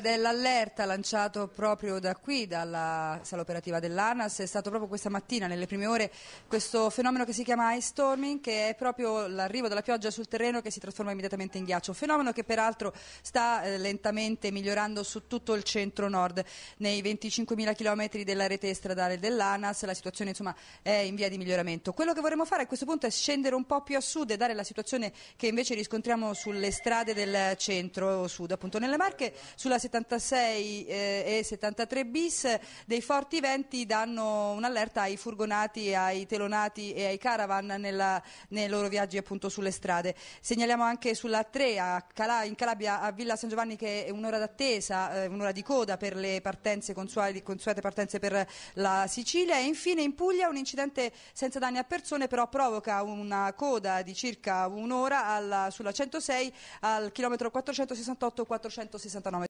Dell'allerta lanciato proprio da qui, dalla sala operativa dell'ANAS, è stato proprio questa mattina, nelle prime ore, questo fenomeno che si chiama ice storming, che è proprio l'arrivo della pioggia sul terreno che si trasforma immediatamente in ghiaccio, un fenomeno che peraltro sta eh, lentamente migliorando su tutto il centro-nord. Nei 25.000 km della rete stradale dell'ANAS la situazione insomma, è in via di miglioramento. Quello che vorremmo fare a questo punto è scendere un po' più a sud e dare la situazione che invece riscontriamo sulle strade del centro-sud, appunto nelle Marche, sulla situazione 76 eh, e 73 bis dei forti venti danno un'allerta ai furgonati, ai telonati e ai caravan nella, nei loro viaggi appunto sulle strade. Segnaliamo anche sulla 3 a Cala, in Calabria a Villa San Giovanni che è un'ora d'attesa, eh, un'ora di coda per le partenze consuali, consuete partenze per la Sicilia e infine in Puglia un incidente senza danni a persone però provoca una coda di circa un'ora alla, sulla 106 al chilometro 468-469.